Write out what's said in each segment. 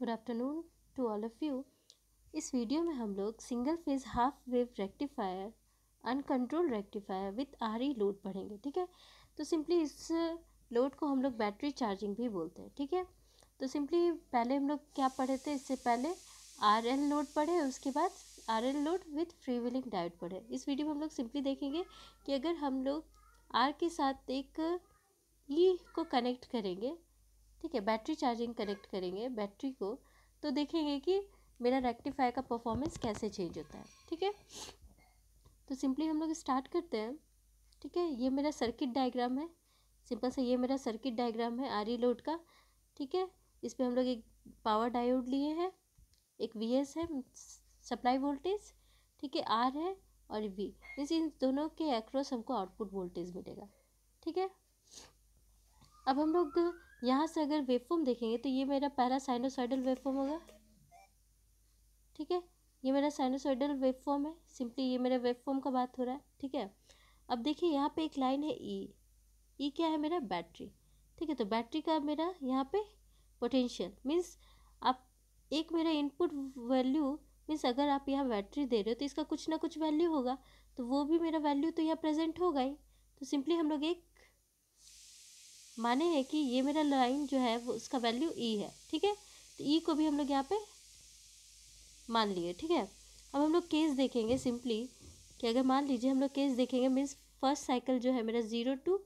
Good afternoon to all of you इस video में हम लोग single phase half wave rectifier uncontrol rectifier with R E load पढ़ेंगे ठीक है तो सिंपली इस लोड को हम लोग बैटरी चार्जिंग भी बोलते हैं ठीक है तो सिंपली पहले हम लोग क्या पढ़े थे इससे पहले आर एल लोड पढ़े उसके बाद R L load with free wheeling diode पढ़े इस वीडियो में हम लोग सिंपली देखेंगे कि अगर हम लोग आर के साथ एक ई e को कनेक्ट करेंगे ठीक है बैटरी चार्जिंग कनेक्ट करेंगे बैटरी को तो देखेंगे कि मेरा रेक्टिफायर का परफॉर्मेंस कैसे चेंज होता है ठीक है तो सिंपली हम लोग स्टार्ट करते हैं ठीक है ये मेरा सर्किट डायग्राम है सिंपल सा ये मेरा सर्किट डायग्राम है आर ई लोड का ठीक है इस पर हम लोग एक पावर डायोड लिए हैं एक वी एस है सप्लाई वोल्टेज ठीक है आर है और वी मीन्स इन दोनों के एक्रॉस हमको आउटपुट वोल्टेज मिलेगा ठीक है अब हम लोग यहाँ से अगर वेवफॉर्म देखेंगे तो ये मेरा पहला साइनोसाइडल वेवफॉर्म होगा ठीक है ये मेरा साइनोसाइडल वेवफॉर्म है सिंपली ये मेरा वेवफॉर्म का बात हो रहा है ठीक है अब देखिए यहाँ पे एक लाइन है ई e। ई e क्या है मेरा बैटरी ठीक है तो बैटरी का मेरा यहाँ पे पोटेंशियल मीन्स आप एक मेरा इनपुट वैल्यू मीन्स अगर आप यहाँ बैटरी दे रहे हो तो इसका कुछ ना कुछ वैल्यू होगा तो वो भी मेरा वैल्यू तो यहाँ प्रेजेंट होगा ही तो सिंपली हम लोग एक माने है कि ये मेरा लाइन जो है वो उसका वैल्यू ई e है ठीक है तो ई e को भी हम लोग यहाँ पे मान लिए ठीक है अब हम लोग केस देखेंगे सिंपली कि अगर मान लीजिए हम लोग केस देखेंगे मीन्स फर्स्ट साइकिल जो है मेरा ज़ीरो टू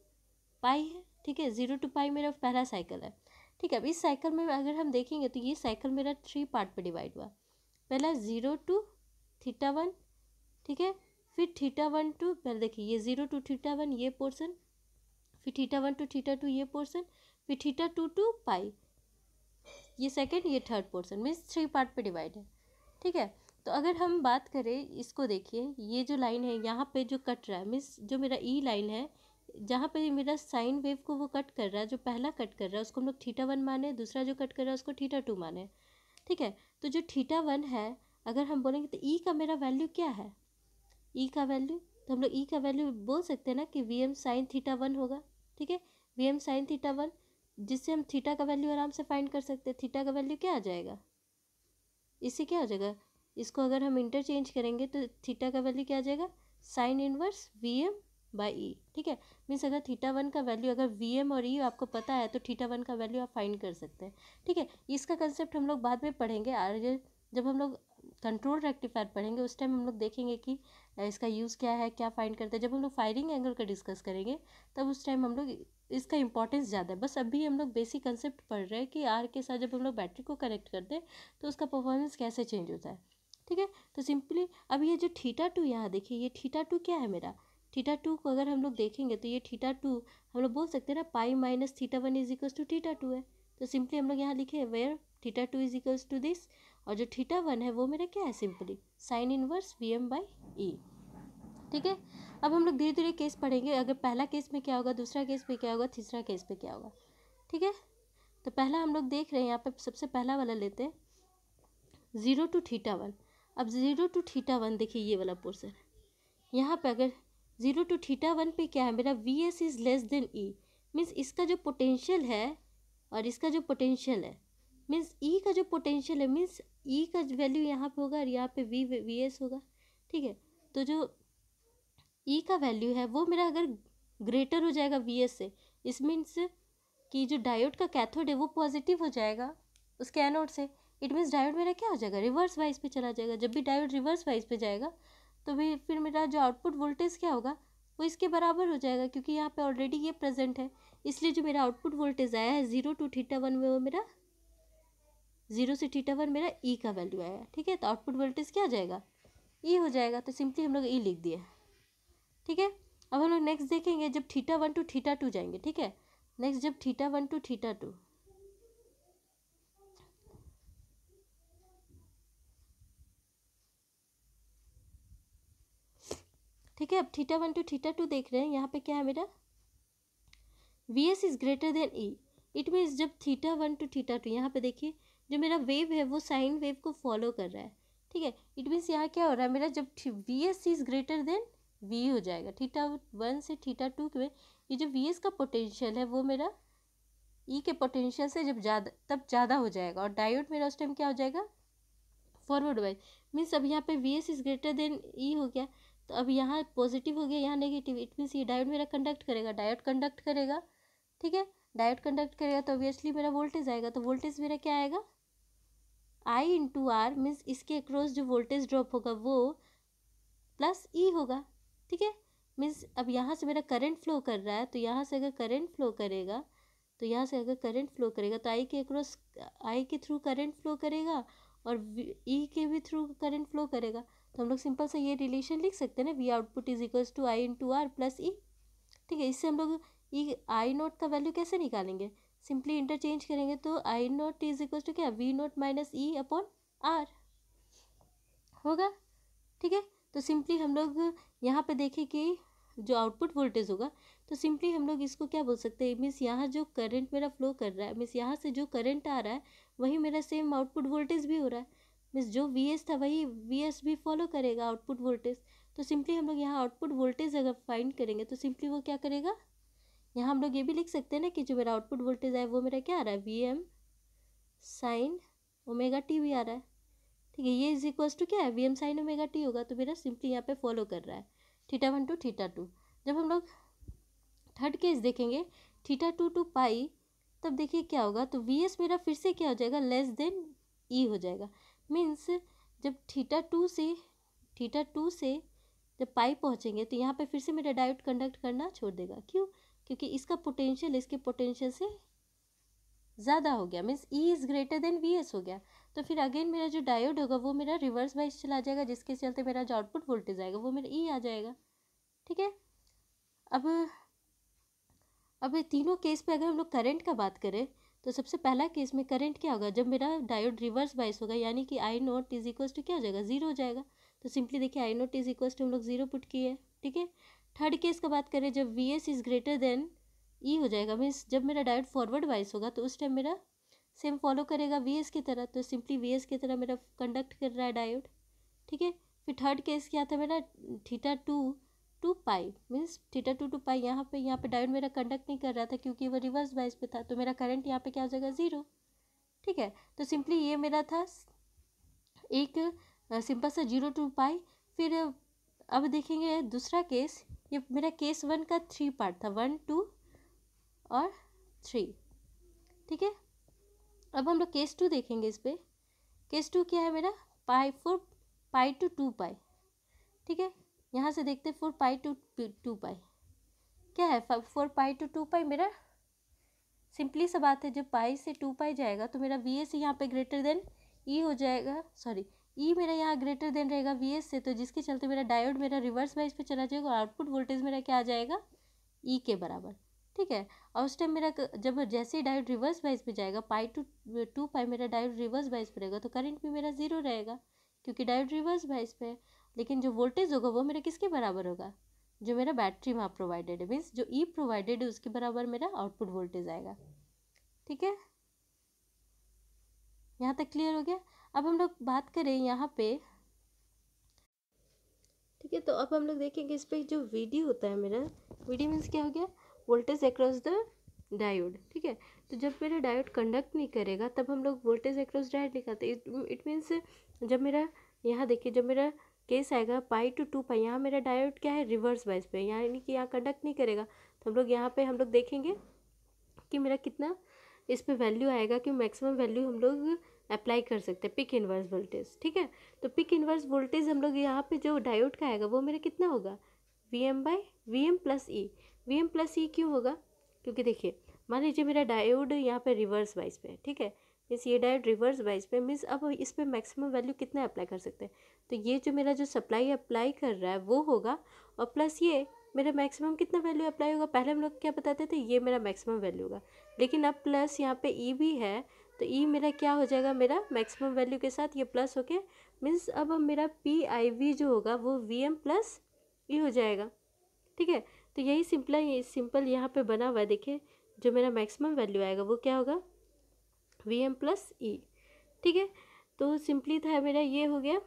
पाई है ठीक है ज़ीरो टू पाई मेरा पहला साइकिल है ठीक है अब इस साइकिल में अगर हम देखेंगे तो ये साइकिल मेरा थ्री पार्ट पर डिवाइड हुआ पहला ज़ीरो टू थीटा वन ठीक है फिर थीटा वन टू पहले देखिए ये ज़ीरो टू थीटा वन ये पोर्सन फिर theta one to theta two ये पोर्सन फिर थीटा टू टू पाई ये सेकेंड ये third portion means three part पे डिवाइड है ठीक है तो अगर हम बात करें इसको देखिए ये जो लाइन है यहाँ पे जो कट रहा है मीन्स जो मेरा ई e लाइन है जहाँ पे मेरा साइन वेव को वो कट कर रहा है जो पहला कट कर रहा है उसको हम लोग थीटा वन माने दूसरा जो कट कर रहा है उसको थीटा टू माने ठीक है तो जो थीटा वन है अगर हम बोलेंगे तो ई e का मेरा वैल्यू क्या है ई e का वैल्यू तो हम लोग ई का वैल्यू बोल सकते हैं ना कि V M sine theta one होगा ठीक है V M sine theta one जिससे हम थीटा का वैल्यू आराम से फाइंड कर सकते हैं थीटा का वैल्यू क्या आ जाएगा इससे क्या हो जाएगा इसको अगर हम इंटरचेंज करेंगे तो थीटा का वैल्यू क्या आ जाएगा sine inverse V M by E ठीक है मीन्स अगर थीटा वन का वैल्यू अगर वी एम और ई e आपको पता है तो थीटा वन का वैल्यू आप फाइंड कर सकते हैं ठीक है इसका कंसेप्ट हम लोग बाद में पढ़ेंगे आगे जब हम लोग कंट्रोल रेक्टिफायर पढ़ेंगे उस टाइम हम लोग देखेंगे कि इसका यूज़ क्या है क्या फाइंड करते हैं जब हम लोग फायरिंग एंगल का डिस्कस करेंगे तब उस टाइम हम लोग इसका इंपॉर्टेंस ज़्यादा है बस अभी हम लोग बेसिक कंसेप्ट पढ़ रहे हैं कि आर के साथ जब हम लोग बैटरी को कनेक्ट करते हैं तो उसका परफॉर्मेंस कैसे चेंज होता है ठीक है तो सिंपली अब ये जो ठीटा टू यहाँ देखिए ये ठीटा टू क्या है मेरा थीटा टू को अगर हम लोग देखेंगे तो ये थीटा टू हम लोग बोल सकते हैं ना pi minus theta one is equals to theta two है तो सिंपली हम लोग यहाँ लिखे where theta two is equals to this और जो थीटा वन है वो मेरा क्या है simply sine inverse V M by E ठीक है अब हम लोग धीरे धीरे केस पढ़ेंगे अगर पहला केस में क्या होगा दूसरा केस में क्या होगा तीसरा केस में क्या होगा ठीक है तो पहला हम लोग देख रहे हैं यहाँ पे सबसे पहला वाला लेते हैं ज़ीरो टू थीटा वन अब ज़ीरो टू थीटा वन देखिए ये वाला पोर्सन है यहाँ पर अगर ज़ीरो टू थीटा वन पे क्या है मेरा V S is less than E means इसका जो पोटेंशियल है और इसका जो पोटेंशियल है मीन्स ई e का जो पोटेंशियल है मीन्स ई e का वैल्यू यहाँ पे होगा और यहाँ पे वी वी एस होगा ठीक है तो जो ई e का वैल्यू है वो मेरा अगर ग्रेटर हो जाएगा वी एस से इस मीन्स कि जो डायोड का कैथोड है वो पॉजिटिव हो जाएगा उसके एनोड से इट मीन्स डायोड मेरा क्या हो जाएगा रिवर्स वाइज पे चला जाएगा जब भी डायोड रिवर्स वाइज पे जाएगा तो भी फिर मेरा जो आउटपुट वोल्टेज क्या होगा वो इसके बराबर हो जाएगा क्योंकि यहाँ पे ऑलरेडी ये प्रेजेंट है इसलिए जो मेरा आउटपुट वोल्टेज आया है ज़ीरो टू थीटा वन में वो मेरा जीरो से थीटा वन मेरा ई e का वैल्यू आया ठीक है तो आउटपुट वोल्टेज क्या आ जाएगा ई e हो जाएगा तो सिंपली हम लोग ई e लिख दिए ठीक है अब हम लोग नेक्स्ट देखेंगे जब theta one to theta two जाएंगे ठीक है नेक्स्ट जब theta one to theta two ठीक है अब theta one to theta two देख रहे हैं यहाँ पे क्या है मेरा V S is greater than E it means जब theta one to theta two यहाँ पे देखिए जो मेरा वेव है वो साइन वेव को फॉलो कर रहा है ठीक है इट मीन्स यहाँ क्या हो रहा है मेरा जब V S is greater than V हो जाएगा थीटा वन से थीटा टू के ये जो वी एस का पोटेंशियल है वो मेरा ई e के पोटेंशियल से जब ज़्यादा तब ज़्यादा हो जाएगा और डायोड मेरा उस टाइम क्या हो जाएगा फॉरवर्ड वाइज मीन्स अब यहाँ पे V S is greater than E हो गया तो अब यहाँ पॉजिटिव हो गया यहाँ नेगेटिव इट मीन्स ये डायोड मेरा कंडक्ट करेगा डायोड कंडक्ट करेगा ठीक है डायोड कंडक्ट करेगा तो ऑब्वियसली मेरा वोल्टेज आएगा तो वोल्टेज मेरा क्या आएगा आई इंटू आर मीन्स इसके अक्रॉस जो वोल्टेज ड्रॉप होगा वो प्लस ई e होगा ठीक है मीन्स अब यहाँ से मेरा करंट फ्लो कर रहा है तो यहाँ से अगर करंट फ्लो करेगा तो यहाँ से अगर करंट फ्लो करेगा तो आई के अक्रॉस आई के थ्रू करंट फ्लो करेगा और ई e के भी थ्रू करंट फ्लो करेगा तो हम लोग सिंपल सा ये रिलेशन लिख सकते हैं ना V output is equals to I into R plus E ठीक है इससे हम लोग ई आई नोट का वैल्यू कैसे निकालेंगे सिंपली इंटरचेंज करेंगे तो I not is equal to क्या V not minus E upon R होगा ठीक है तो सिंपली हम लोग यहाँ पे देखें कि जो आउटपुट वोल्टेज होगा तो सिंपली हम लोग इसको क्या बोल सकते हैं मीन्स यहाँ जो करंट मेरा फ्लो कर रहा है मीन्स यहाँ से जो करंट आ रहा है वही मेरा सेम आउटपुट वोल्टेज भी हो रहा है मीन्स जो वी एस था वही वी एस भी फॉलो करेगा आउटपुट वोल्टेज तो सिंपली हम लोग यहाँ आउटपुट वोल्टेज अगर फाइंड करेंगे तो सिंपली वो क्या करेगा यहाँ हम लोग ये भी लिख सकते हैं ना कि जो मेरा आउटपुट वोल्टेज है वो मेरा क्या आ रहा है V M sine omega T भी आ रहा है ठीक है ये इज इक्वल्स टू क्या है V M sine omega T होगा तो मेरा सिंपली यहाँ पे फॉलो कर रहा है theta one to theta two जब हम लोग थर्ड केस देखेंगे थीटा टू टू पाई तब देखिए क्या होगा तो वी एस मेरा फिर से क्या हो जाएगा लेस देन ई हो जाएगा मीन्स जब थीटा टू से थीटा टू से जब पाई पहुँचेंगे तो यहाँ पर फिर से मेरा डायोड कंडक्ट करना छोड़ देगा क्यों क्योंकि इसका पोटेंशियल इसके पोटेंशियल से ज़्यादा हो गया means E is greater than V S हो गया तो फिर अगेन मेरा जो डायोड होगा वो मेरा रिवर्स वाइज चला जाएगा जिसके चलते मेरा जो आउटपुट वोल्टेज आएगा वो मेरा ई e आ जाएगा ठीक है अब अब तीनों केस पे अगर हम लोग करंट का बात करें तो सबसे पहला केस में करंट क्या होगा जब मेरा डायोड रिवर्स बाइस होगा यानी कि I naught is equals to क्या हो जाएगा ज़ीरो हो जाएगा तो सिंपली देखिए I naught is equals to हम लोग जीरो पुट किए ठीक है थर्ड केस का बात करें जब V S is greater than E हो जाएगा मीन्स जब मेरा डायरेक्ट फॉरवर्ड वाइस होगा तो उस टाइम मेरा सेम फॉलो करेगा वी एस की तरह तो सिंपली वी एस की तरह मेरा कंडक्ट कर रहा है डायोड ठीक है फिर थर्ड केस क्या था मेरा theta two to pi means theta two to pi यहाँ पे यहाँ पे डायोड मेरा कंडक्ट नहीं कर रहा था क्योंकि वो रिवर्स वाइज पे था तो मेरा करंट यहाँ पे क्या हो जाएगा ज़ीरो ठीक है तो सिंपली ये मेरा था एक सिंपल सा जीरो टू पाई फिर अब देखेंगे दूसरा केस ये मेरा केस वन का थ्री पार्ट था वन टू और थ्री ठीक है अब हम लोग केस टू देखेंगे इस पर केस टू क्या है मेरा pi for pi to to pi ठीक है यहाँ से देखते for pi to to pi क्या है for pi to to pi मेरा सिंपली सा बात है जब पाई से टू पाई जाएगा तो मेरा वी ए सी यहाँ पर ग्रेटर देन ई हो जाएगा सॉरी ई e मेरा यहाँ ग्रेटर देन रहेगा वी एस से तो जिसके चलते मेरा डायोड मेरा रिवर्स वाइज पे चला जाएगा आउटपुट वोल्टेज मेरा क्या आ जाएगा ई e के बराबर ठीक है और उस टाइम मेरा जब जैसे ही डायोड रिवर्स वाइज पे जाएगा पाई टू टू पाई मेरा डायोड रिवर्स वाइज पे रहेगा तो करंट भी मेरा ज़ीरो रहेगा क्योंकि डायोड रिवर्स वाइज पे लेकिन जो वोल्टेज होगा वो मेरा किसके बराबर होगा जो मेरा बैटरी वहाँ प्रोवाइडेड है मीन्स जो ई e प्रोवाइडेड है उसके बराबर मेरा आउटपुट वोल्टेज आएगा ठीक है यहाँ तक क्लियर हो गया अब हम लोग बात करें यहाँ पे ठीक है तो अब हम लोग देखेंगे इस पर जो वीडियो होता है मेरा वीडी मीन्स क्या हो गया वोल्टेज अक्रॉस द डायोड ठीक है तो जब मेरा डायोड कंडक्ट नहीं करेगा तब हम लोग वोल्टेज अक्रॉस डायोड निकालते इट मीन्स जब मेरा यहाँ देखिए जब मेरा केस आएगा पाई टू टू पाई यहाँ मेरा डायोड क्या है रिवर्स वाइज पे यानी कि यहाँ कंडक्ट नहीं करेगा तो हम लोग यहाँ पे हम लोग देखेंगे कि मेरा कितना इस पर वैल्यू आएगा कि मैक्सिमम वैल्यू हम लोग अप्लाई कर सकते हैं पिक इन्वर्स वोल्टेज ठीक है तो पिक इन्वर्स वोल्टेज हम लोग यहाँ पे जो डायोड का आएगा वो मेरा कितना होगा V M by V M plus E V M plus E क्यों होगा क्योंकि देखिए मान लीजिए मेरा डायोड यहाँ पे रिवर्स वाइज पे ठीक है मीन्स ये डायोड रिवर्स वाइज पे मीन्स अब इस पर मैक्सिमम वैल्यू कितना अप्लाई कर सकते हैं तो ये जो मेरा जो सप्लाई अप्लाई कर रहा है वो होगा और प्लस ये मेरा मैक्सिमम कितना वैल्यू अप्लाई होगा पहले हम लोग क्या बताते थे ये मेरा मैक्सिमम वैल्यू होगा लेकिन अब प्लस यहाँ पे ई e भी है तो ई e मेरा क्या हो जाएगा मेरा मैक्सिमम वैल्यू के साथ ये प्लस होके मीन्स अब मेरा पी आई वी जो होगा वो वी एम प्लस ई हो जाएगा ठीक है तो यही सिंपल है सिंपल यहाँ पे बना हुआ है देखिए जो मेरा मैक्सिमम वैल्यू आएगा वो क्या होगा वी एम प्लस ई ठीक है तो सिंपली था मेरा ये हो गया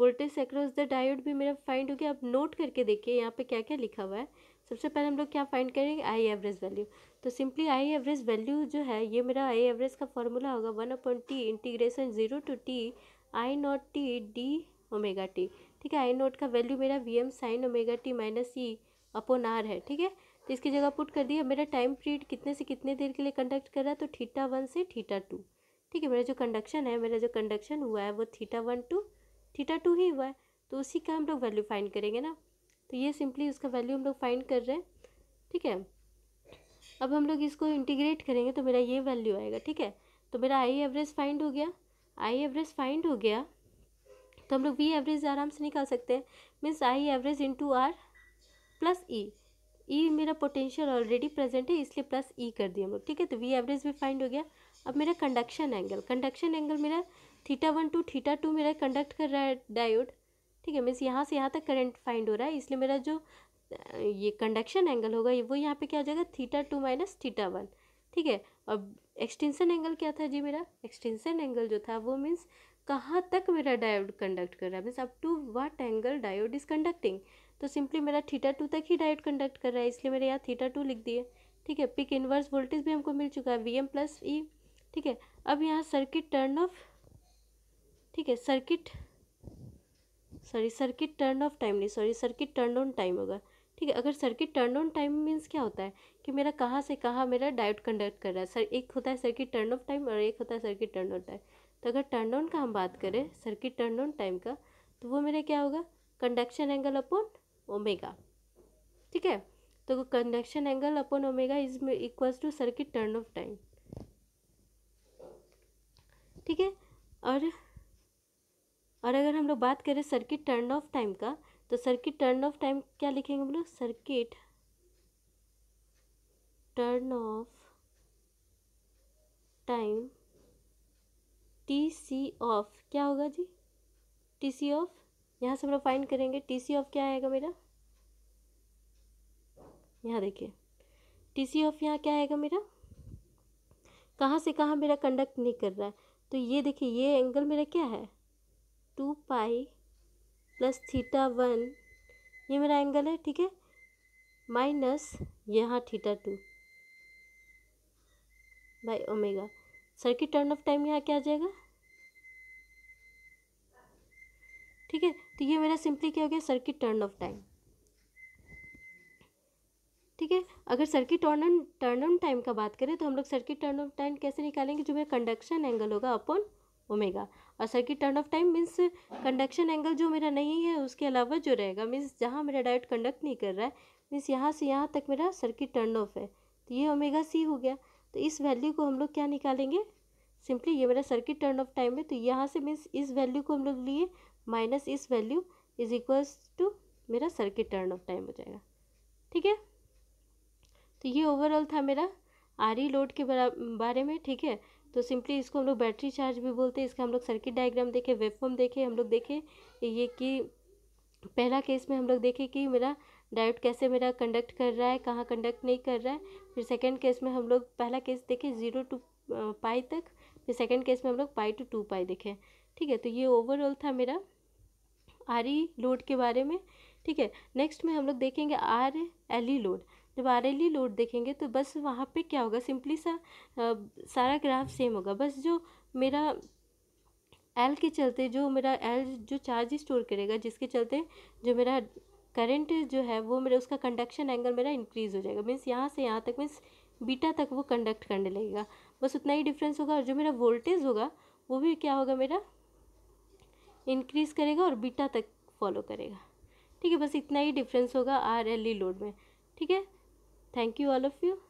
वोल्टेज एक्रॉस द डायोड भी मेरा फाइंड हो गया अब नोट करके देखिए यहाँ पे क्या क्या लिखा हुआ है सबसे पहले हम लोग क्या फाइंड करेंगे आई एवरेज वैल्यू तो सिंपली आई एवरेज वैल्यू जो है ये मेरा आई एवरेज का फॉर्मूला होगा one upon T integration zero to T I naught T D omega T ठीक है आई नॉट का वैल्यू मेरा V M sine omega T minus E upon R है ठीक है तो इसकी जगह पुट कर दिया मेरा टाइम पीरियड कितने से कितने देर के लिए कंडक्ट कर रहा है तो थीटा वन से थीटा टू ठीक है मेरा जो कंडक्शन है मेरा जो कंडक्शन हुआ है वो theta one to theta two ही हुआ है तो उसी का हम लोग वैल्यू फाइंड करेंगे ना तो ये सिंपली उसका वैल्यू हम लोग फाइंड कर रहे हैं ठीक है अब हम लोग इसको इंटीग्रेट करेंगे तो मेरा ये वैल्यू आएगा ठीक है तो मेरा आई एवरेज फाइंड हो गया आई एवरेज फाइंड हो गया तो हम लोग वी एवरेज आराम से निकाल सकते हैं means I average into R plus E E मेरा पोटेंशियल ऑलरेडी प्रेजेंट है इसलिए प्लस ई कर दिया हम लोग ठीक है तो वी एवरेज भी फाइंड हो गया अब मेरा कंडक्शन एंगल कंडक्शन एंगल मेरा theta one to theta two मेरा कंडक्ट कर रहा है डायोड ठीक है मीन्स यहाँ से यहाँ तक करंट फाइंड हो रहा है इसलिए मेरा जो ये कंडक्शन एंगल होगा ये वो यहाँ पे क्या हो जाएगा theta two minus theta one ठीक है अब एक्सटेंसन एंगल क्या था जी मेरा एक्सटेंसन एंगल जो था वो मीन्स कहाँ तक मेरा डायोड कंडक्ट कर रहा है means up to what angle diode is conducting तो सिंपली मेरा थीटा टू तक ही डायोड कंडक्ट कर रहा है इसलिए मेरे यहाँ थीटा टू लिख दिए ठीक है पिक इनवर्स वोल्टेज भी हमको मिल चुका है वी एम प्लस ई ठीक है अब यहाँ सर्किट टर्न ऑफ ठीक है circuit sorry circuit turn off time नहीं sorry circuit turn on time होगा ठीक है अगर circuit turn on time means क्या होता है कि मेरा कहाँ से कहाँ मेरा डायोड कंडक्ट कर रहा है सर एक होता है सर्किट टर्न ऑफ टाइम और एक होता है सर्किट टर्न ऑन टाइम तो अगर टर्न ऑन का हम बात करें सर्किट टर्न ऑन टाइम का तो वो मेरा क्या होगा कंडक्शन एंगल अपॉन ओमेगा ठीक है तो conduction angle upon omega is equals to circuit turn off time ठीक है और और अगर हम लोग बात करें सर्किट टर्न ऑफ टाइम का तो सर्किट टर्न ऑफ टाइम क्या लिखेंगे हम लोग circuit turn off time T C off क्या होगा जी टी सी ऑफ यहाँ से हम लोग फाइंड करेंगे टी सी ऑफ क्या आएगा मेरा यहाँ देखिए टी सी ऑफ यहाँ क्या आएगा मेरा कहाँ से कहाँ मेरा कंडक्ट नहीं कर रहा है तो ये देखिए ये एंगल मेरा क्या है two pi plus theta one ये मेरा एंगल है ठीक है माइनस यहाँ theta two by omega circuit turn off time यहाँ क्या आ जाएगा ठीक है तो ये मेरा सिंपली क्या हो गया सर्किट टर्न ऑफ टाइम ठीक है अगर circuit turn turn on time का बात करें तो हम लोग सर्किट टर्न ऑफ टाइम कैसे निकालेंगे जो मेरा कंडक्शन एंगल होगा अपॉन ओमेगा और circuit turn off time means conduction angle जो मेरा नहीं है उसके अलावा जो रहेगा मीन्स जहाँ मेरा डायट कंडक्ट नहीं कर रहा है मीन्स यहाँ से यहाँ तक मेरा सर्किट टर्न ऑफ है तो ये ओमेगा सी हो गया तो इस वैल्यू को हम लोग क्या निकालेंगे सिंपली ये मेरा सर्किट टर्न ऑफ टाइम है तो यहाँ से मीन्स इस वैल्यू को हम लोग लिए माइनस इस वैल्यू इज इक्वल्स टू मेरा सर्किट टर्न ऑफ टाइम हो जाएगा ठीक है तो ये ओवरऑल था मेरा आरी लोड e के बारे में ठीक है तो सिंपली इसको हम लोग बैटरी चार्ज भी बोलते हैं इसका हम लोग सर्किट डायग्राम देखें वेबफॉर्म देखें हम लोग देखें ये कि पहला केस में हम लोग देखें कि मेरा डायोड कैसे मेरा कंडक्ट कर रहा है कहाँ कंडक्ट नहीं कर रहा है फिर सेकेंड केस में हम लोग पहला केस देखें ज़ीरो टू पाई तक फिर सेकेंड केस में हम लोग पाई टू टू पाई देखें ठीक है तो ये ओवरऑल था मेरा आर ई लोड के बारे में ठीक है नेक्स्ट में हम लोग देखेंगे आर एल ई लोड जब आर एल ई लोड देखेंगे तो बस वहाँ पे क्या होगा सिंपली सा आ, सारा ग्राफ सेम होगा बस जो मेरा एल के चलते जो मेरा एल जो चार्ज स्टोर करेगा जिसके चलते जो मेरा करंट जो है वो मेरा उसका कंडक्शन एंगल मेरा इंक्रीज़ हो जाएगा मीन्स यहाँ से यहाँ तक मीन्स बीटा तक वो कंडक्ट करने लगेगा बस उतना ही डिफरेंस होगा और जो मेरा वोल्टेज होगा वो भी क्या होगा मेरा इंक्रीज़ करेगा और बीटा तक फॉलो करेगा ठीक है बस इतना ही डिफरेंस होगा आर एल ई लोड में ठीक है thank you all of you